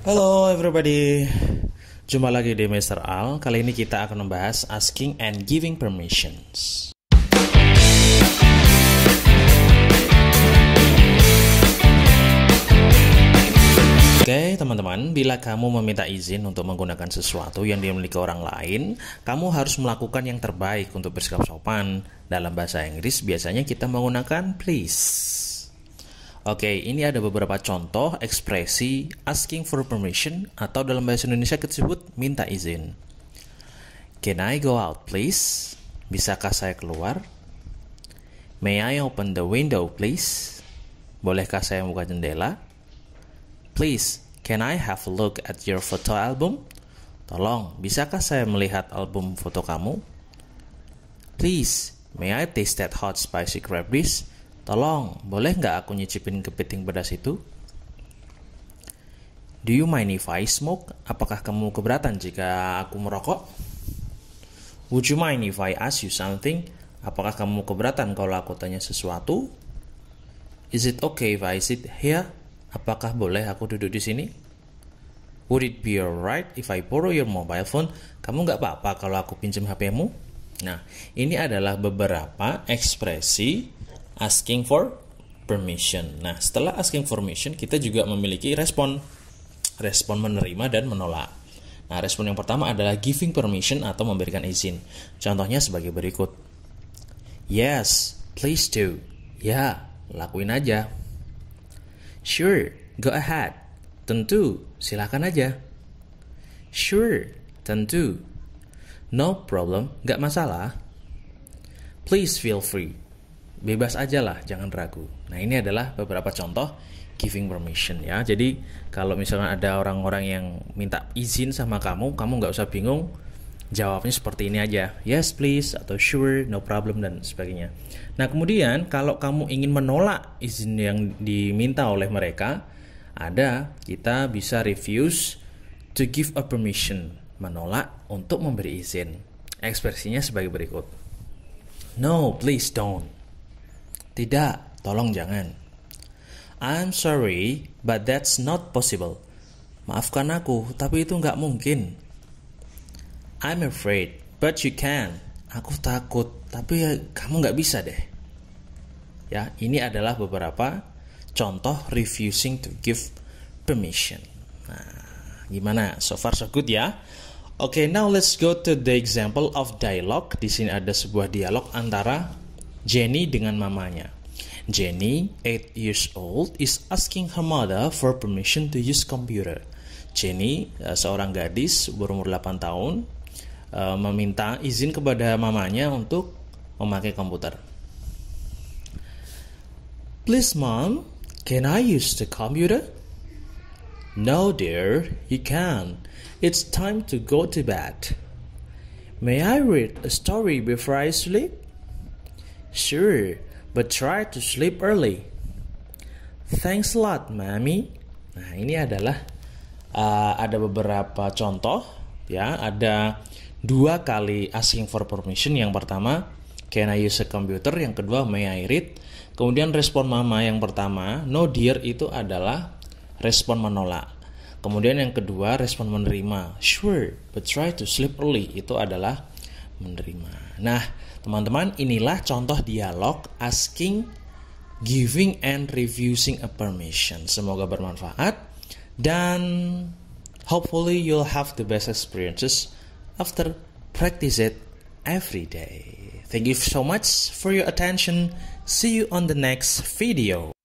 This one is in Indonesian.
Halo everybody, jumpa lagi di Mr. Al. Kali ini kita akan membahas asking and giving permissions. Oke okay, teman-teman, bila kamu meminta izin untuk menggunakan sesuatu yang dimiliki orang lain, kamu harus melakukan yang terbaik untuk bersikap sopan. Dalam bahasa Inggris biasanya kita menggunakan please. Oke, ini ada beberapa contoh ekspresi asking for permission atau dalam bahasa Indonesia kita sebut minta izin. Can I go out please? Bisakah saya keluar? May I open the window please? Bolehkah saya buka jendela? Please, can I have a look at your photo album? Tolong, bisakah saya melihat album foto kamu? Please, may I taste that hot spicy crab dish? Tolong, boleh nggak aku nyicipin kepiting pedas itu? Do you mind if I smoke? Apakah kamu keberatan jika aku merokok? Would you mind if I ask you something? Apakah kamu keberatan kalau aku tanya sesuatu? Is it okay if I sit here? Apakah boleh aku duduk di sini? Would it be alright if I borrow your mobile phone? Kamu nggak apa-apa kalau aku pinjam HP-mu? Nah, ini adalah beberapa ekspresi asking for permission. Nah, setelah asking for permission, kita juga memiliki respon. Respon menerima dan menolak. Nah, respon yang pertama adalah giving permission atau memberikan izin. Contohnya sebagai berikut. Yes, please do. Ya, lakuin aja. Sure, go ahead. Tentu, silakan aja. Sure, tentu. No problem, gak masalah. Please feel free bebas aja lah, jangan ragu. Nah, ini adalah beberapa contoh giving permission ya. Jadi, kalau misalnya ada orang-orang yang minta izin sama kamu, kamu nggak usah bingung, jawabnya seperti ini aja. Yes, please atau sure, no problem dan sebagainya. Nah, kemudian kalau kamu ingin menolak izin yang diminta oleh mereka, ada kita bisa refuse to give a permission, menolak untuk memberi izin. Ekspresinya sebagai berikut. No, please don't. Tidak, tolong jangan. I'm sorry, but that's not possible. Maafkan aku, tapi itu nggak mungkin. I'm afraid, but you can. Aku takut, tapi ya, kamu nggak bisa deh. Ya, ini adalah beberapa contoh refusing to give permission. Nah, gimana? So far so good ya. Oke, okay, now let's go to the example of dialogue. Di sini ada sebuah dialog antara Jenny dengan mamanya. Jenny, 8 years old, is asking her mother for permission to use computer. Jenny, eh, seorang gadis berumur 8 tahun, eh, meminta izin kepada mamanya untuk memakai komputer. Please, mom, can I use the computer? No, dear, you can. It's time to go to bed. May I read a story before I sleep? Sure, but try to sleep early. Thanks a lot, Mami. Nah, ini adalah uh, ada beberapa contoh ya, ada dua kali asking for permission. Yang pertama, can I use a computer? Yang kedua, may I read? Kemudian respon mama yang pertama, no dear itu adalah respon menolak. Kemudian yang kedua, respon menerima. Sure, but try to sleep early itu adalah menerima. Nah, teman-teman, inilah contoh dialog asking, giving, and refusing a permission. Semoga bermanfaat dan hopefully you'll have the best experiences after practice it every day. Thank you so much for your attention. See you on the next video.